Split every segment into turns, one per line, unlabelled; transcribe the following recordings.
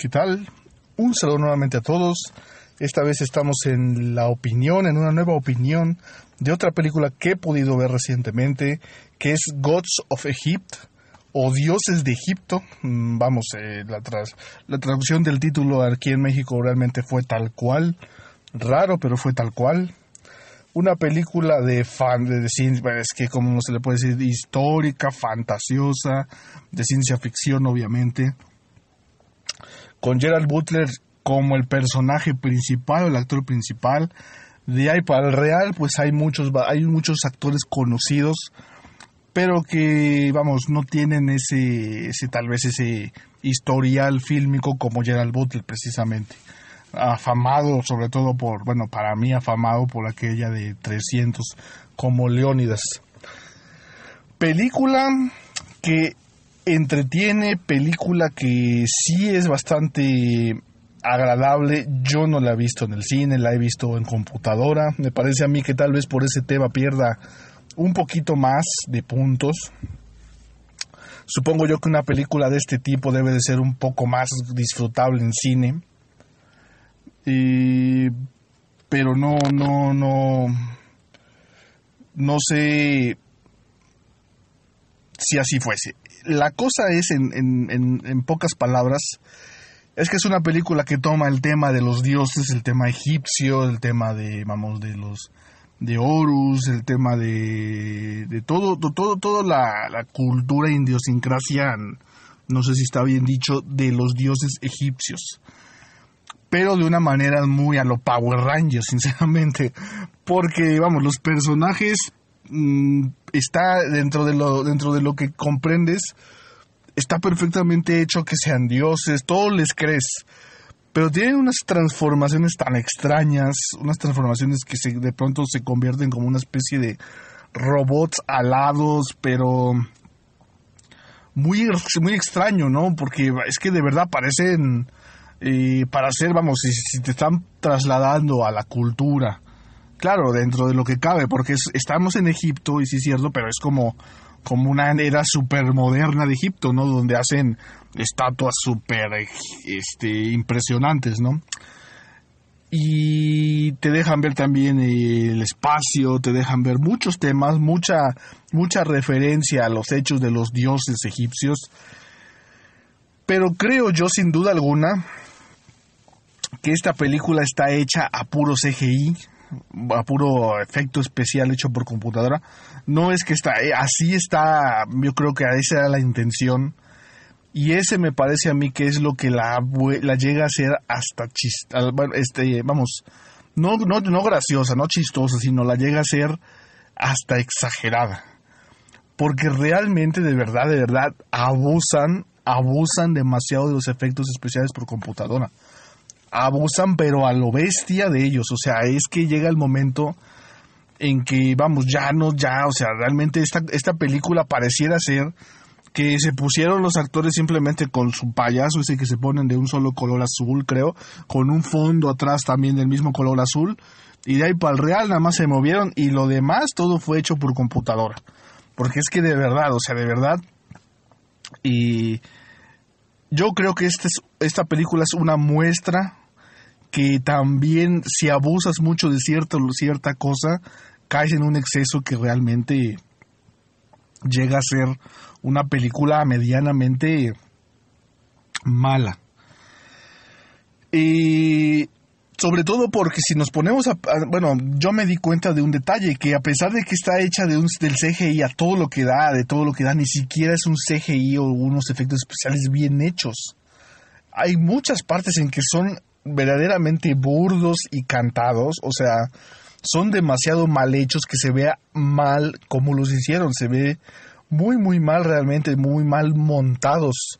¿Qué tal? Un saludo nuevamente a todos. Esta vez estamos en la opinión, en una nueva opinión de otra película que he podido ver recientemente, que es Gods of Egypt o Dioses de Egipto. Mm, vamos, eh, la, traducción del título aquí en México realmente fue tal cual. Raro, pero fue tal cual una película de fan de, ciencia, es que como se le puede decir histórica fantasiosa de ciencia ficción obviamente con Gerald Butler como el personaje principal el actor principal. De ahí para el real, pues hay muchos, hay muchos actores conocidos, pero que, vamos, no tienen ese, ese tal vez ese historial fílmico como Gerald Butler, precisamente. Afamado, sobre todo por, bueno, para mí afamado por aquella de 300, como Leónidas. Película que entretiene, película que sí es bastante agradable. Yo no la he visto en el cine, la he visto en computadora. Me parece a mí que tal vez por ese tema pierda un poquito más de puntos. Supongo yo que una película de este tipo debe de ser un poco más disfrutable en cine. pero no, no, no. No sé si así fuese la cosa es, en, pocas palabras, es que es una película que toma el tema de los dioses, el tema egipcio, el tema de, vamos, de los de Horus, el tema de, de todo, todo, toda la, cultura idiosincrasia. no sé si está bien dicho, de los dioses egipcios. Pero de una manera muy a lo Power Rangers, sinceramente. Porque, vamos, los personajes mm, está dentro de lo, dentro de lo que comprendes, está perfectamente hecho que sean dioses, todo les crees. Pero tienen unas transformaciones tan extrañas, unas transformaciones que de pronto se convierten como una especie de robots alados, pero muy, muy extraño, ¿no? Porque es que de verdad parecen eh, para ser, vamos, si, si, te están trasladando a la cultura claro, dentro de lo que cabe, porque estamos en Egipto, y sí es cierto, pero es como, como una era súper moderna de Egipto, ¿no? Donde hacen estatuas súper este, impresionantes, ¿no? Y te dejan ver también el espacio, te dejan ver muchos temas, mucha, mucha referencia a los hechos de los dioses egipcios. Pero creo yo, sin duda alguna, que esta película está hecha a puro CGI, a puro efecto especial hecho por computadora. No es que está, eh, así está, yo creo que esa era la intención. Y ese me parece a mí que es lo que la, la llega a ser hasta chist, este, vamos, no, no, no graciosa, no chistosa, sino la llega a ser hasta exagerada. Porque realmente, de verdad, de verdad, abusan, abusan demasiado de los efectos especiales por computadora abusan pero a lo bestia de ellos, o sea, es que llega el momento en que vamos, ya no, ya, o sea, realmente esta, esta película pareciera ser que se pusieron los actores simplemente con su payaso ese que se ponen de un solo color azul, creo, con un fondo atrás también del mismo color azul, y de ahí para el real nada más se movieron y lo demás todo fue hecho por computadora. Porque es que de verdad, o sea, de verdad, y yo creo que este esta película es una muestra que también si abusas mucho de cierta cosa, caes en un exceso que realmente llega a ser una película medianamente mala. Y sobre todo porque si nos ponemos a, bueno, yo me di cuenta de un detalle que a pesar de que está hecha de un, del CGI a todo lo que da, de todo lo que da, ni siquiera es un CGI o unos efectos especiales bien hechos hay muchas partes en que son verdaderamente burdos y cantados, o sea, son demasiado mal hechos que se vea mal como los hicieron, se ve muy, muy mal realmente, muy mal montados,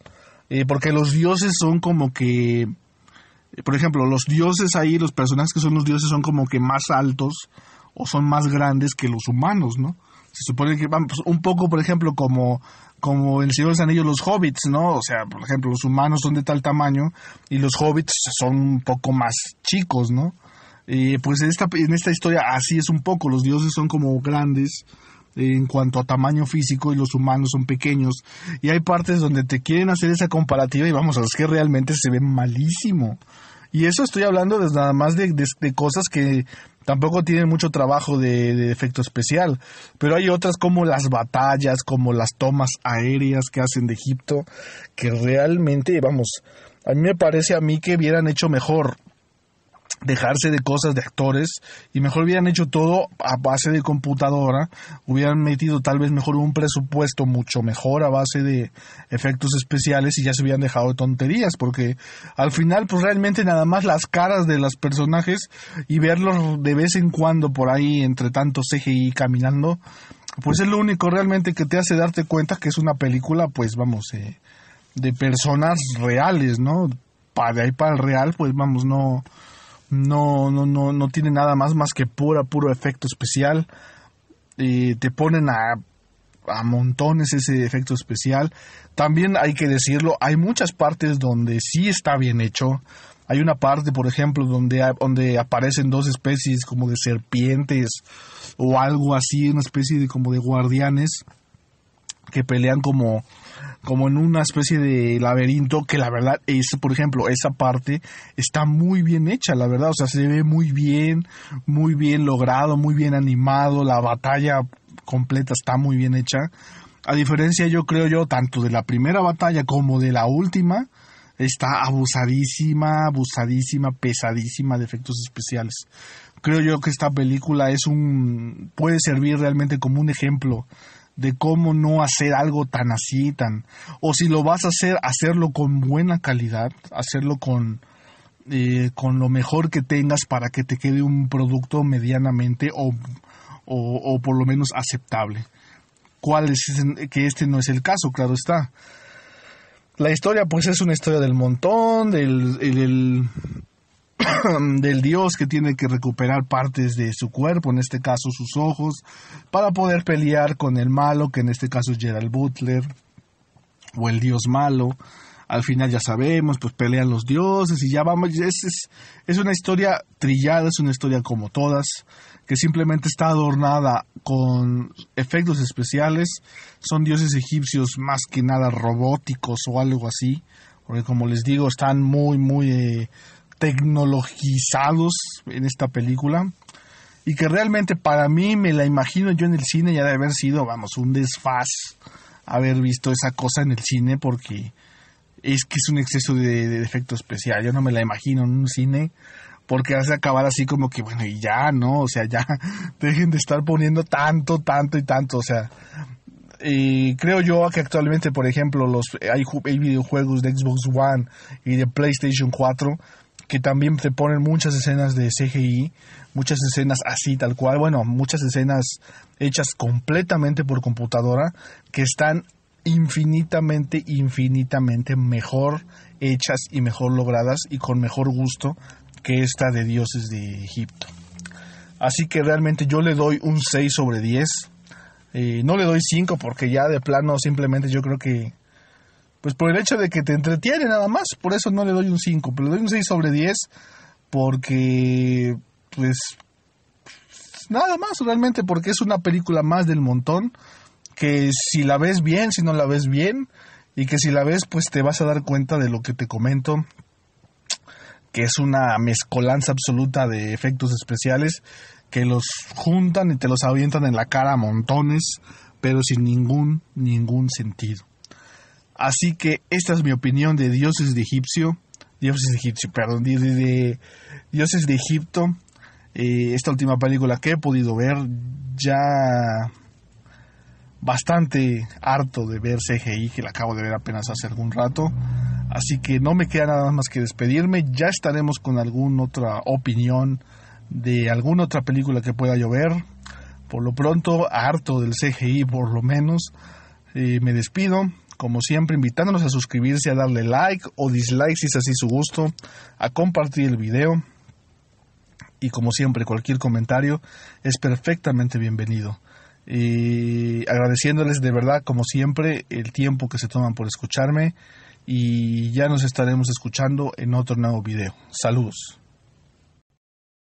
eh, porque los dioses son como que, por ejemplo, los dioses ahí, los personajes que son los dioses son como que más altos o son más grandes que los humanos, ¿no? se supone que van pues, un poco, por ejemplo, como, como en Señor de los Anillos los hobbits, ¿no? O sea, por ejemplo, los humanos son de tal tamaño y los hobbits son un poco más chicos, ¿no? pues en esta, en esta historia así es un poco, los dioses son como grandes en cuanto a tamaño físico y los humanos son pequeños. Y hay partes donde te quieren hacer esa comparativa y vamos, a es que realmente se ve malísimo. Y eso estoy hablando nada más de, cosas que tampoco tienen mucho trabajo de, efecto especial, pero hay otras como las batallas, como las tomas aéreas que hacen de Egipto, que realmente, vamos, a mí me parece a mí que hubieran hecho mejor dejarse de cosas de actores y mejor hubieran hecho todo a base de computadora, hubieran metido tal vez mejor un presupuesto mucho mejor a base de efectos especiales y ya se hubieran dejado de tonterías, porque al final pues realmente nada más las caras de los personajes y verlos de vez en cuando por ahí entre tanto CGI caminando, pues es lo único realmente que te hace darte cuenta que es una película pues vamos eh, de personas reales, ¿no? Para de ahí para el real pues vamos no no, no, no, no tiene nada más más que pura, puro efecto especial. Y te ponen a, a montones ese efecto especial. También hay que decirlo, hay muchas partes donde sí está bien hecho. Hay una parte, por ejemplo, donde, donde aparecen dos especies como de serpientes o algo así, una especie de como de guardianes que pelean como como en una especie de laberinto que la verdad es, por ejemplo, esa parte está muy bien hecha, la verdad, o sea, se ve muy bien, muy bien logrado, muy bien animado, la batalla completa está muy bien hecha. A diferencia, yo creo yo, tanto de la primera batalla como de la última, está abusadísima, abusadísima, pesadísima de efectos especiales. Creo yo que esta película es un puede servir realmente como un ejemplo de cómo no hacer algo tan así, tan... O si lo vas a hacer, hacerlo con buena calidad, hacerlo con, eh, con lo mejor que tengas para que te quede un producto medianamente o, o, por lo menos aceptable. ¿Cuál es? Que este no es el caso, claro está. La historia pues es una historia del montón, del... del dios que tiene que recuperar partes de su cuerpo, en este caso sus ojos, para poder pelear con el malo, que en este caso es Gerald Butler, o el dios malo. Al final ya sabemos, pues pelean los dioses y ya vamos. Es, es, una historia trillada, es una historia como todas, que simplemente está adornada con efectos especiales. Son dioses egipcios más que nada robóticos o algo así, porque como les digo, están muy, muy... Eh, tecnologizados en esta película y que realmente para mí me la imagino yo en el cine ya de haber sido, vamos, un desfaz haber visto esa cosa en el cine porque es que es un exceso de, de efecto especial, yo no me la imagino en un cine porque hace acabar así como que bueno y ya, ¿no? O sea, ya dejen de estar poniendo tanto, tanto y tanto, o sea, creo yo que actualmente, por ejemplo, los hay, hay videojuegos de Xbox One y de PlayStation 4 que también te ponen muchas escenas de CGI, muchas escenas así tal cual, bueno, muchas escenas hechas completamente por computadora que están infinitamente, infinitamente mejor hechas y mejor logradas y con mejor gusto que esta de dioses de Egipto. Así que realmente yo le doy un 6 sobre 10. Eh, no le doy 5 porque ya de plano simplemente yo creo que pues por el hecho de que te entretiene nada más, por eso no le doy un 5, pero le doy un 6 sobre 10 porque pues nada más realmente porque es una película más del montón que si la ves bien, si no la ves bien y que si la ves pues te vas a dar cuenta de lo que te comento que es una mezcolanza absoluta de efectos especiales que los juntan y te los avientan en la cara a montones, pero sin ningún ningún sentido. Así que esta es mi opinión de dioses de Egipcio, dioses de Egipcio, perdón, dioses de Egipto. Eh, esta última película que he podido ver ya bastante harto de ver CGI que la acabo de ver apenas hace algún rato. Así que no me queda nada más que despedirme. Ya estaremos con alguna otra opinión de alguna otra película que pueda llover. Por lo pronto, harto del CGI por lo menos. Eh, me despido como siempre invitándonos a suscribirse, a darle like o dislike si es así su gusto, a compartir el video y como siempre cualquier comentario es perfectamente bienvenido. agradeciéndoles de verdad como siempre el tiempo que se toman por escucharme y ya nos estaremos escuchando en otro nuevo video. Saludos.